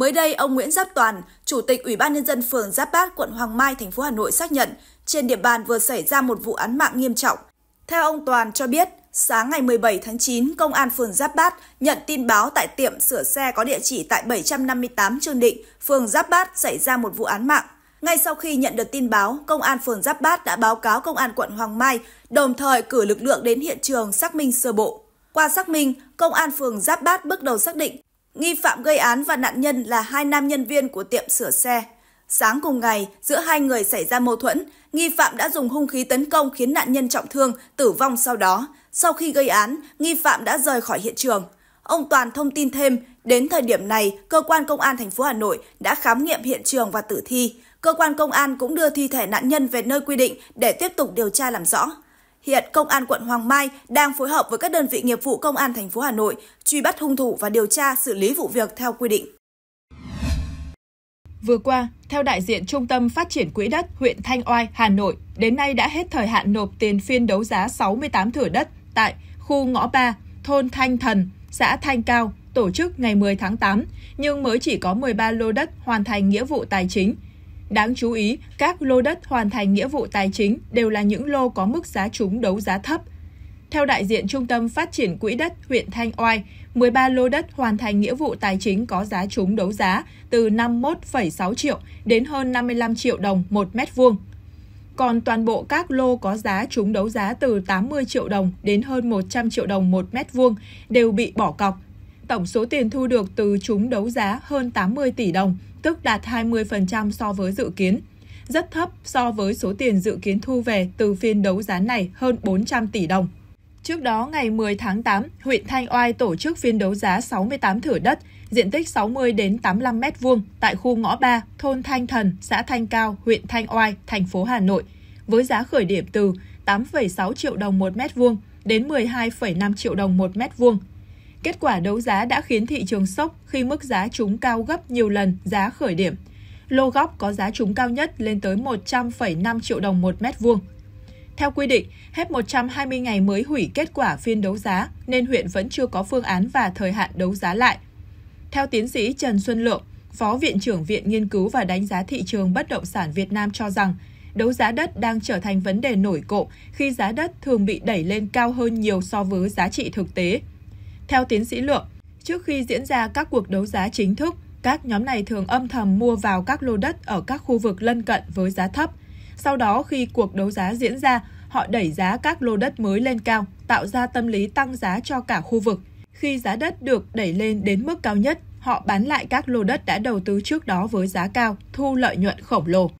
Mới đây, ông Nguyễn Giáp Toàn, Chủ tịch Ủy ban Nhân dân phường Giáp Bát, quận Hoàng Mai, thành phố Hà Nội xác nhận trên địa bàn vừa xảy ra một vụ án mạng nghiêm trọng. Theo ông Toàn cho biết, sáng ngày 17 tháng 9, Công an phường Giáp Bát nhận tin báo tại tiệm sửa xe có địa chỉ tại 758 Trương Định, phường Giáp Bát xảy ra một vụ án mạng. Ngay sau khi nhận được tin báo, Công an phường Giáp Bát đã báo cáo Công an quận Hoàng Mai, đồng thời cử lực lượng đến hiện trường xác minh sơ bộ. Qua xác minh, Công an phường Giáp Bát bước đầu xác định Nghi phạm gây án và nạn nhân là hai nam nhân viên của tiệm sửa xe. Sáng cùng ngày, giữa hai người xảy ra mâu thuẫn, nghi phạm đã dùng hung khí tấn công khiến nạn nhân trọng thương, tử vong sau đó. Sau khi gây án, nghi phạm đã rời khỏi hiện trường. Ông Toàn thông tin thêm, đến thời điểm này, cơ quan công an thành phố Hà Nội đã khám nghiệm hiện trường và tử thi. Cơ quan công an cũng đưa thi thể nạn nhân về nơi quy định để tiếp tục điều tra làm rõ. Hiện Công an quận Hoàng Mai đang phối hợp với các đơn vị nghiệp vụ Công an thành phố Hà Nội truy bắt hung thủ và điều tra xử lý vụ việc theo quy định. Vừa qua, theo đại diện Trung tâm Phát triển Quỹ đất huyện Thanh Oai, Hà Nội, đến nay đã hết thời hạn nộp tiền phiên đấu giá 68 thửa đất tại khu ngõ 3, thôn Thanh Thần, xã Thanh Cao, tổ chức ngày 10 tháng 8, nhưng mới chỉ có 13 lô đất hoàn thành nghĩa vụ tài chính – Đáng chú ý, các lô đất hoàn thành nghĩa vụ tài chính đều là những lô có mức giá trúng đấu giá thấp. Theo đại diện Trung tâm Phát triển Quỹ đất huyện Thanh Oai, 13 lô đất hoàn thành nghĩa vụ tài chính có giá trúng đấu giá từ 51,6 triệu đến hơn 55 triệu đồng một mét vuông. Còn toàn bộ các lô có giá trúng đấu giá từ 80 triệu đồng đến hơn 100 triệu đồng một mét vuông đều bị bỏ cọc tổng số tiền thu được từ chúng đấu giá hơn 80 tỷ đồng, tức đạt 20% so với dự kiến. Rất thấp so với số tiền dự kiến thu về từ phiên đấu giá này hơn 400 tỷ đồng. Trước đó, ngày 10 tháng 8, huyện Thanh Oai tổ chức phiên đấu giá 68 thửa đất, diện tích 60 đến 85 m2 tại khu ngõ 3, thôn Thanh Thần, xã Thanh Cao, huyện Thanh Oai, thành phố Hà Nội, với giá khởi điểm từ 8,6 triệu đồng một mét vuông đến 12,5 triệu đồng một mét vuông Kết quả đấu giá đã khiến thị trường sốc khi mức giá trúng cao gấp nhiều lần giá khởi điểm. Lô góc có giá trúng cao nhất lên tới 100,5 triệu đồng một mét vuông. Theo quy định, hết 120 ngày mới hủy kết quả phiên đấu giá, nên huyện vẫn chưa có phương án và thời hạn đấu giá lại. Theo tiến sĩ Trần Xuân Lượng, Phó Viện trưởng Viện Nghiên cứu và Đánh giá Thị trường Bất động sản Việt Nam cho rằng, đấu giá đất đang trở thành vấn đề nổi cộ khi giá đất thường bị đẩy lên cao hơn nhiều so với giá trị thực tế. Theo tiến sĩ Lượng, trước khi diễn ra các cuộc đấu giá chính thức, các nhóm này thường âm thầm mua vào các lô đất ở các khu vực lân cận với giá thấp. Sau đó khi cuộc đấu giá diễn ra, họ đẩy giá các lô đất mới lên cao, tạo ra tâm lý tăng giá cho cả khu vực. Khi giá đất được đẩy lên đến mức cao nhất, họ bán lại các lô đất đã đầu tư trước đó với giá cao, thu lợi nhuận khổng lồ.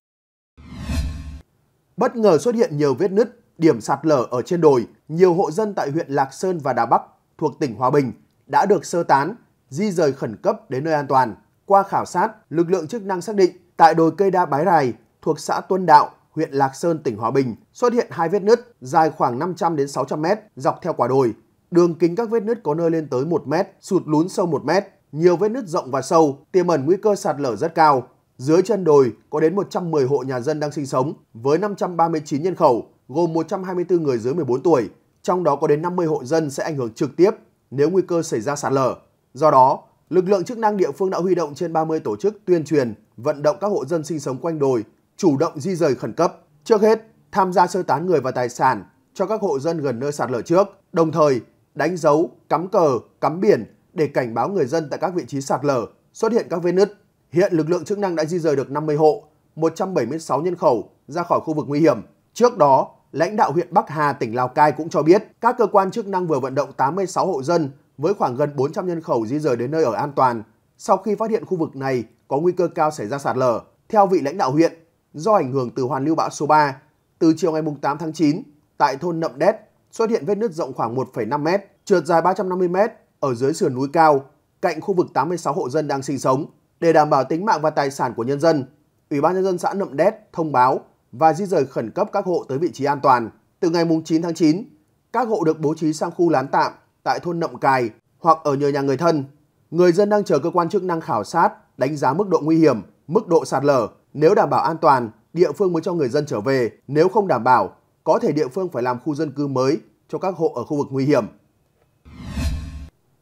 Bất ngờ xuất hiện nhiều vết nứt, điểm sạt lở ở trên đồi, nhiều hộ dân tại huyện Lạc Sơn và Đà Bắc thuộc tỉnh Hòa Bình đã được sơ tán, di rời khẩn cấp đến nơi an toàn. Qua khảo sát, lực lượng chức năng xác định tại đồi cây đa Bái Rài thuộc xã Tuân Đạo, huyện Lạc Sơn, tỉnh Hòa Bình xuất hiện hai vết nứt dài khoảng 500 đến 600 mét dọc theo quả đồi. Đường kính các vết nứt có nơi lên tới 1 mét, sụt lún sâu 1 mét, nhiều vết nứt rộng và sâu, tiềm ẩn nguy cơ sạt lở rất cao. Dưới chân đồi có đến 110 hộ nhà dân đang sinh sống với 539 nhân khẩu, gồm 124 người dưới 14 tuổi, trong đó có đến 50 hộ dân sẽ ảnh hưởng trực tiếp nếu nguy cơ xảy ra sạt lở. Do đó, lực lượng chức năng địa phương đã huy động trên 30 tổ chức tuyên truyền, vận động các hộ dân sinh sống quanh đồi chủ động di rời khẩn cấp. Trước hết, tham gia sơ tán người và tài sản cho các hộ dân gần nơi sạt lở trước, đồng thời đánh dấu, cắm cờ, cắm biển để cảnh báo người dân tại các vị trí sạt lở xuất hiện các vết nứt. Hiện lực lượng chức năng đã di rời được 50 hộ, 176 nhân khẩu ra khỏi khu vực nguy hiểm. Trước đó, Lãnh đạo huyện Bắc Hà, tỉnh Lào Cai cũng cho biết, các cơ quan chức năng vừa vận động 86 hộ dân với khoảng gần 400 nhân khẩu di rời đến nơi ở an toàn sau khi phát hiện khu vực này có nguy cơ cao xảy ra sạt lở. Theo vị lãnh đạo huyện, do ảnh hưởng từ hoàn lưu bão số 3, từ chiều ngày 8 tháng 9, tại thôn Nậm Đét xuất hiện vết nứt rộng khoảng 1,5 m, trượt dài 350 m ở dưới sườn núi cao, cạnh khu vực 86 hộ dân đang sinh sống. Để đảm bảo tính mạng và tài sản của nhân dân, Ủy ban nhân dân xã Nậm Đét thông báo và di rời khẩn cấp các hộ tới vị trí an toàn. Từ ngày 9 tháng 9, các hộ được bố trí sang khu lán tạm tại thôn Nậm Cài hoặc ở nhờ nhà người thân. Người dân đang chờ cơ quan chức năng khảo sát, đánh giá mức độ nguy hiểm, mức độ sạt lở. Nếu đảm bảo an toàn, địa phương mới cho người dân trở về. Nếu không đảm bảo, có thể địa phương phải làm khu dân cư mới cho các hộ ở khu vực nguy hiểm.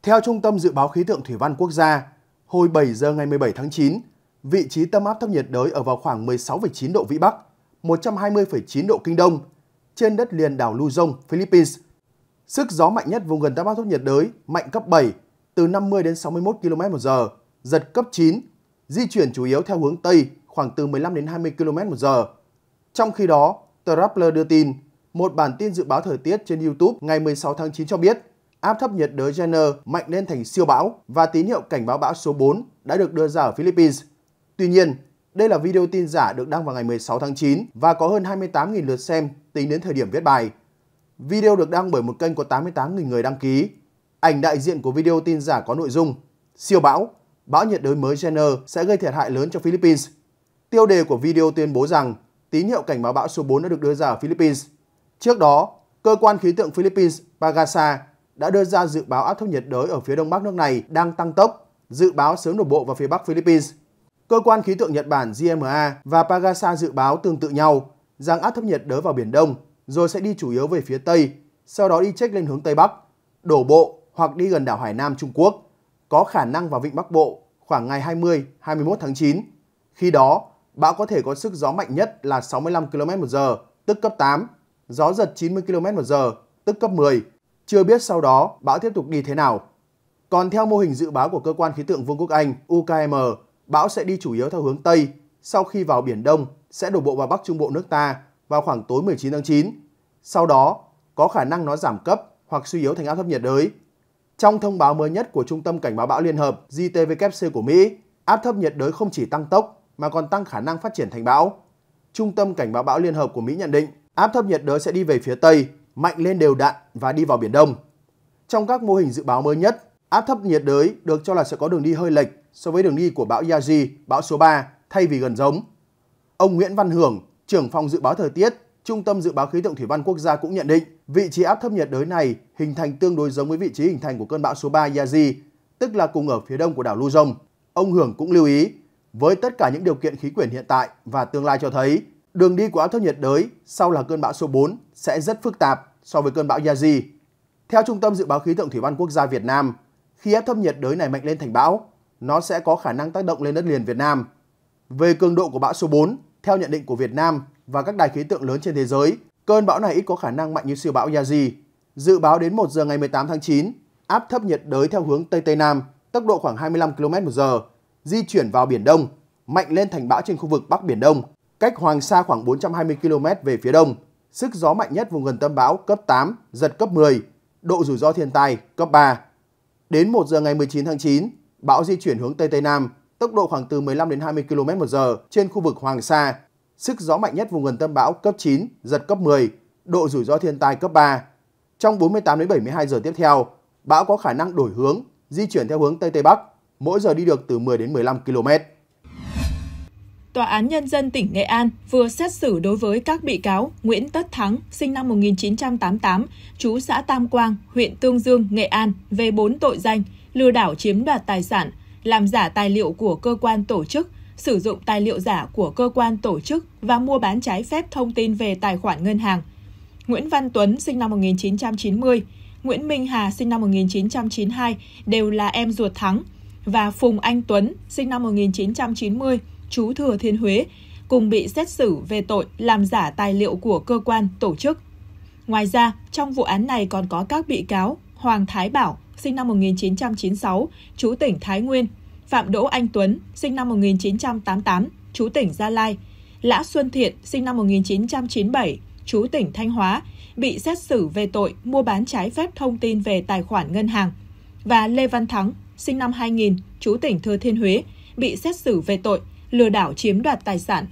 Theo Trung tâm Dự báo Khí tượng Thủy văn Quốc gia, hồi 7 giờ ngày 17 tháng 9, vị trí tâm áp thấp nhiệt đới ở vào khoảng 16,9 độ Vĩ Bắc, 120,9 độ Kinh Đông, trên đất liền đảo Luzon, Philippines. Sức gió mạnh nhất vùng gần tâm áp thấp nhiệt đới mạnh cấp 7, từ 50 đến 61 km/h, giật cấp 9, di chuyển chủ yếu theo hướng Tây khoảng từ 15 đến 20 km/h. Trong khi đó, Traveler đưa tin, một bản tin dự báo thời tiết trên YouTube ngày 16 tháng 9 cho biết, áp thấp nhiệt đới Jenner mạnh lên thành siêu bão và tín hiệu cảnh báo bão số 4 đã được đưa ra ở Philippines. Tuy nhiên, đây là video tin giả được đăng vào ngày 16 tháng 9 và có hơn 28.000 lượt xem tính đến thời điểm viết bài. Video được đăng bởi một kênh có 88.000 người đăng ký. Ảnh đại diện của video tin giả có nội dung Siêu bão, bão nhiệt đới mới Jenner sẽ gây thiệt hại lớn cho Philippines. Tiêu đề của video tuyên bố rằng tín hiệu cảnh báo bão số 4 đã được đưa ra ở Philippines. Trước đó, cơ quan khí tượng Philippines Pagasa đã đưa ra dự báo áp thấp nhiệt đới ở phía đông bắc nước này đang tăng tốc, dự báo sớm đổ bộ vào phía bắc Philippines. Cơ quan khí tượng Nhật Bản JMA và Pagasa dự báo tương tự nhau rằng áp thấp nhiệt đới vào Biển Đông rồi sẽ đi chủ yếu về phía Tây, sau đó đi trách lên hướng Tây Bắc, đổ bộ hoặc đi gần đảo Hải Nam Trung Quốc, có khả năng vào vịnh Bắc Bộ khoảng ngày 20-21 tháng 9. Khi đó, bão có thể có sức gió mạnh nhất là 65 km h tức cấp 8, gió giật 90 km h tức cấp 10. Chưa biết sau đó bão tiếp tục đi thế nào. Còn theo mô hình dự báo của cơ quan khí tượng Vương quốc Anh UKM bão sẽ đi chủ yếu theo hướng Tây, sau khi vào Biển Đông sẽ đổ bộ vào Bắc Trung Bộ nước ta vào khoảng tối 19 tháng 9. Sau đó, có khả năng nó giảm cấp hoặc suy yếu thành áp thấp nhiệt đới. Trong thông báo mới nhất của Trung tâm Cảnh báo bão Liên hợp JTWC của Mỹ, áp thấp nhiệt đới không chỉ tăng tốc mà còn tăng khả năng phát triển thành bão. Trung tâm Cảnh báo bão Liên hợp của Mỹ nhận định áp thấp nhiệt đới sẽ đi về phía Tây, mạnh lên đều đặn và đi vào Biển Đông. Trong các mô hình dự báo mới nhất, Áp thấp nhiệt đới được cho là sẽ có đường đi hơi lệch so với đường đi của bão Yaji, bão số 3, thay vì gần giống. Ông Nguyễn Văn Hưởng, trưởng phòng dự báo thời tiết, Trung tâm Dự báo Khí tượng Thủy văn Quốc gia cũng nhận định vị trí áp thấp nhiệt đới này hình thành tương đối giống với vị trí hình thành của cơn bão số 3 Yaji, tức là cùng ở phía đông của đảo Luzon. Ông Hưởng cũng lưu ý, với tất cả những điều kiện khí quyển hiện tại và tương lai cho thấy, đường đi của áp thấp nhiệt đới sau là cơn bão số 4 sẽ rất phức tạp so với cơn bão Yaji. Theo Trung tâm Dự báo Khí tượng Thủy văn Quốc gia Việt Nam, khi áp thấp nhiệt đới này mạnh lên thành bão, nó sẽ có khả năng tác động lên đất liền Việt Nam. Về cường độ của bão số 4, theo nhận định của Việt Nam và các đài khí tượng lớn trên thế giới, cơn bão này ít có khả năng mạnh như siêu bão Yazi. Dự báo đến 1 giờ ngày 18 tháng 9, áp thấp nhiệt đới theo hướng Tây Tây Nam, tốc độ khoảng 25 km/h, di chuyển vào Biển Đông, mạnh lên thành bão trên khu vực Bắc Biển Đông, cách Hoàng Sa khoảng 420 km về phía đông. Sức gió mạnh nhất vùng gần tâm bão cấp 8, giật cấp 10, độ rủi ro thiên tai cấp 3. Đến 1 giờ ngày 19 tháng 9, bão di chuyển hướng Tây Tây Nam, tốc độ khoảng từ 15 đến 20 km h trên khu vực Hoàng Sa. Sức gió mạnh nhất vùng gần tâm bão cấp 9, giật cấp 10, độ rủi ro thiên tai cấp 3. Trong 48 đến 72 giờ tiếp theo, bão có khả năng đổi hướng, di chuyển theo hướng Tây Tây Bắc, mỗi giờ đi được từ 10 đến 15 km. Tòa án Nhân dân tỉnh Nghệ An vừa xét xử đối với các bị cáo Nguyễn Tất Thắng, sinh năm 1988, chú xã Tam Quang, huyện Tương Dương, Nghệ An, về 4 tội danh lừa đảo chiếm đoạt tài sản, làm giả tài liệu của cơ quan tổ chức, sử dụng tài liệu giả của cơ quan tổ chức và mua bán trái phép thông tin về tài khoản ngân hàng. Nguyễn Văn Tuấn, sinh năm 1990, Nguyễn Minh Hà, sinh năm 1992, đều là em ruột Thắng, và Phùng Anh Tuấn, sinh năm 1990, chú Thừa Thiên Huế, cùng bị xét xử về tội làm giả tài liệu của cơ quan, tổ chức. Ngoài ra, trong vụ án này còn có các bị cáo Hoàng Thái Bảo, sinh năm 1996, chú tỉnh Thái Nguyên, Phạm Đỗ Anh Tuấn, sinh năm 1988, chú tỉnh Gia Lai, Lã Xuân Thiện, sinh năm 1997, chú tỉnh Thanh Hóa, bị xét xử về tội mua bán trái phép thông tin về tài khoản ngân hàng, và Lê Văn Thắng, sinh năm 2000, chú tỉnh Thừa Thiên Huế, bị xét xử về tội lừa đảo chiếm đoạt tài sản.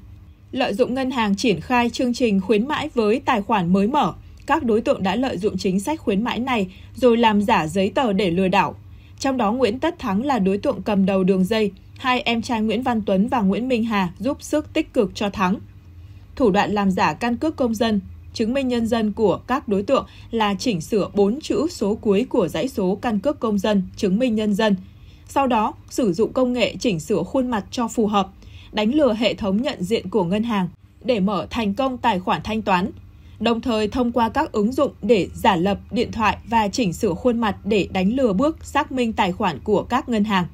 Lợi dụng ngân hàng triển khai chương trình khuyến mãi với tài khoản mới mở, các đối tượng đã lợi dụng chính sách khuyến mãi này rồi làm giả giấy tờ để lừa đảo. Trong đó Nguyễn Tất Thắng là đối tượng cầm đầu đường dây, hai em trai Nguyễn Văn Tuấn và Nguyễn Minh Hà giúp sức tích cực cho Thắng. Thủ đoạn làm giả căn cước công dân, chứng minh nhân dân của các đối tượng là chỉnh sửa 4 chữ số cuối của dãy số căn cước công dân, chứng minh nhân dân. Sau đó, sử dụng công nghệ chỉnh sửa khuôn mặt cho phù hợp, đánh lừa hệ thống nhận diện của ngân hàng để mở thành công tài khoản thanh toán, đồng thời thông qua các ứng dụng để giả lập điện thoại và chỉnh sửa khuôn mặt để đánh lừa bước xác minh tài khoản của các ngân hàng.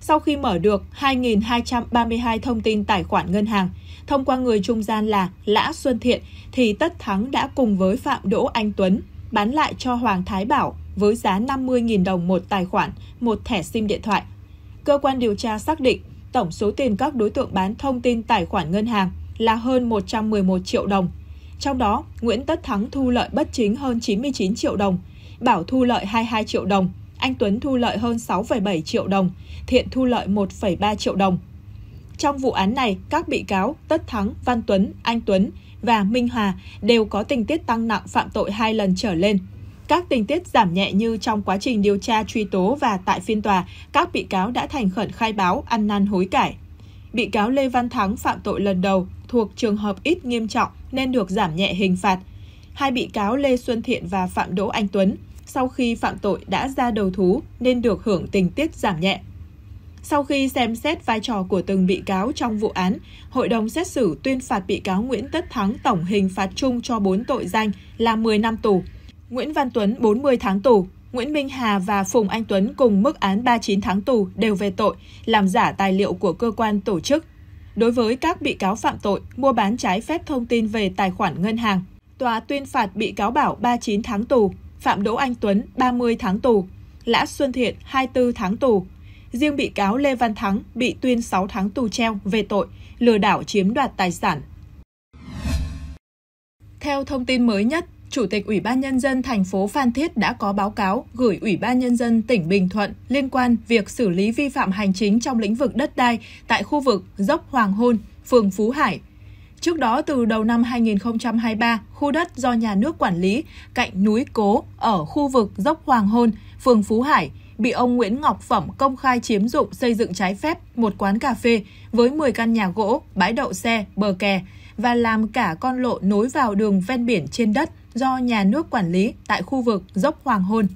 Sau khi mở được 2.232 thông tin tài khoản ngân hàng, thông qua người trung gian là Lã Xuân Thiện, thì Tất Thắng đã cùng với Phạm Đỗ Anh Tuấn bán lại cho Hoàng Thái Bảo với giá 50.000 đồng một tài khoản, một thẻ SIM điện thoại. Cơ quan điều tra xác định tổng số tiền các đối tượng bán thông tin tài khoản ngân hàng là hơn 111 triệu đồng. Trong đó, Nguyễn Tất Thắng thu lợi bất chính hơn 99 triệu đồng, Bảo thu lợi 22 triệu đồng, anh Tuấn thu lợi hơn 6,7 triệu đồng, Thiện thu lợi 1,3 triệu đồng. Trong vụ án này, các bị cáo Tất Thắng, Văn Tuấn, Anh Tuấn và Minh Hà đều có tình tiết tăng nặng phạm tội hai lần trở lên – các tình tiết giảm nhẹ như trong quá trình điều tra truy tố và tại phiên tòa, các bị cáo đã thành khẩn khai báo, ăn năn hối cải. Bị cáo Lê Văn Thắng phạm tội lần đầu thuộc trường hợp ít nghiêm trọng nên được giảm nhẹ hình phạt. Hai bị cáo Lê Xuân Thiện và Phạm Đỗ Anh Tuấn sau khi phạm tội đã ra đầu thú nên được hưởng tình tiết giảm nhẹ. Sau khi xem xét vai trò của từng bị cáo trong vụ án, hội đồng xét xử tuyên phạt bị cáo Nguyễn Tất Thắng tổng hình phạt chung cho 4 tội danh là 10 năm tù, Nguyễn Văn Tuấn 40 tháng tù, Nguyễn Minh Hà và Phùng Anh Tuấn cùng mức án 39 tháng tù đều về tội làm giả tài liệu của cơ quan tổ chức. Đối với các bị cáo phạm tội mua bán trái phép thông tin về tài khoản ngân hàng, tòa tuyên phạt bị cáo Bảo 39 tháng tù, Phạm Đỗ Anh Tuấn 30 tháng tù, Lã Xuân Thiện 24 tháng tù. Riêng bị cáo Lê Văn Thắng bị tuyên 6 tháng tù treo về tội lừa đảo chiếm đoạt tài sản. Theo thông tin mới nhất Chủ tịch Ủy ban Nhân dân thành phố Phan Thiết đã có báo cáo gửi Ủy ban Nhân dân tỉnh Bình Thuận liên quan việc xử lý vi phạm hành chính trong lĩnh vực đất đai tại khu vực Dốc Hoàng Hôn, phường Phú Hải. Trước đó, từ đầu năm 2023, khu đất do nhà nước quản lý cạnh núi Cố ở khu vực Dốc Hoàng Hôn, phường Phú Hải, bị ông Nguyễn Ngọc Phẩm công khai chiếm dụng xây dựng trái phép một quán cà phê với 10 căn nhà gỗ, bãi đậu xe, bờ kè và làm cả con lộ nối vào đường ven biển trên đất do nhà nước quản lý tại khu vực dốc Hoàng Hôn.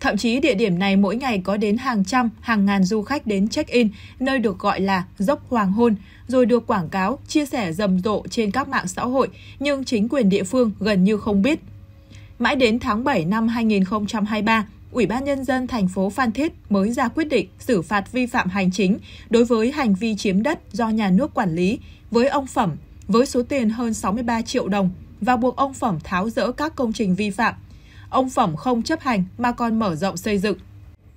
Thậm chí địa điểm này mỗi ngày có đến hàng trăm, hàng ngàn du khách đến check-in, nơi được gọi là dốc hoàng hôn, rồi được quảng cáo, chia sẻ rầm rộ trên các mạng xã hội, nhưng chính quyền địa phương gần như không biết. Mãi đến tháng 7 năm 2023, Ủy ban Nhân dân thành phố Phan Thiết mới ra quyết định xử phạt vi phạm hành chính đối với hành vi chiếm đất do nhà nước quản lý với ông Phẩm với số tiền hơn 63 triệu đồng và buộc ông Phẩm tháo rỡ các công trình vi phạm. Ông Phẩm không chấp hành mà còn mở rộng xây dựng.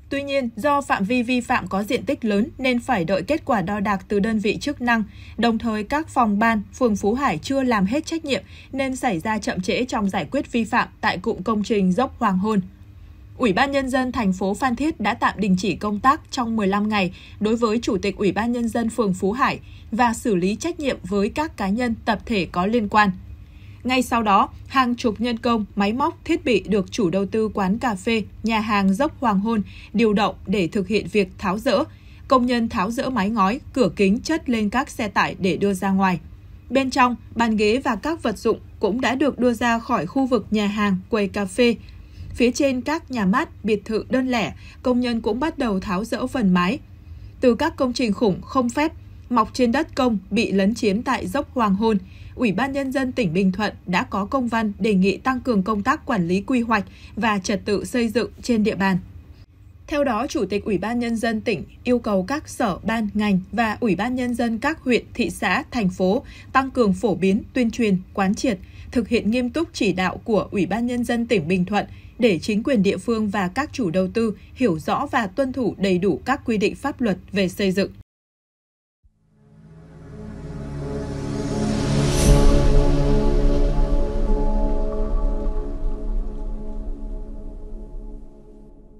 Tuy nhiên, do phạm vi vi phạm có diện tích lớn nên phải đợi kết quả đo đạc từ đơn vị chức năng, đồng thời các phòng ban, phường Phú Hải chưa làm hết trách nhiệm nên xảy ra chậm trễ trong giải quyết vi phạm tại cụm công trình dốc Hoàng Hôn. Ủy ban Nhân dân thành phố Phan Thiết đã tạm đình chỉ công tác trong 15 ngày đối với Chủ tịch Ủy ban Nhân dân phường Phú Hải và xử lý trách nhiệm với các cá nhân tập thể có liên quan. Ngay sau đó, hàng chục nhân công, máy móc, thiết bị được chủ đầu tư quán cà phê, nhà hàng dốc hoàng hôn điều động để thực hiện việc tháo rỡ. Công nhân tháo rỡ mái ngói, cửa kính chất lên các xe tải để đưa ra ngoài. Bên trong, bàn ghế và các vật dụng cũng đã được đưa ra khỏi khu vực nhà hàng, quầy cà phê. Phía trên các nhà mát, biệt thự đơn lẻ, công nhân cũng bắt đầu tháo rỡ phần mái. Từ các công trình khủng không phép, mọc trên đất công bị lấn chiếm tại dốc Hoàng Hôn, Ủy ban Nhân dân tỉnh Bình Thuận đã có công văn đề nghị tăng cường công tác quản lý quy hoạch và trật tự xây dựng trên địa bàn. Theo đó, Chủ tịch Ủy ban Nhân dân tỉnh yêu cầu các sở, ban, ngành và Ủy ban Nhân dân các huyện, thị xã, thành phố tăng cường phổ biến, tuyên truyền, quán triệt, thực hiện nghiêm túc chỉ đạo của Ủy ban Nhân dân tỉnh Bình Thuận để chính quyền địa phương và các chủ đầu tư hiểu rõ và tuân thủ đầy đủ các quy định pháp luật về xây dựng.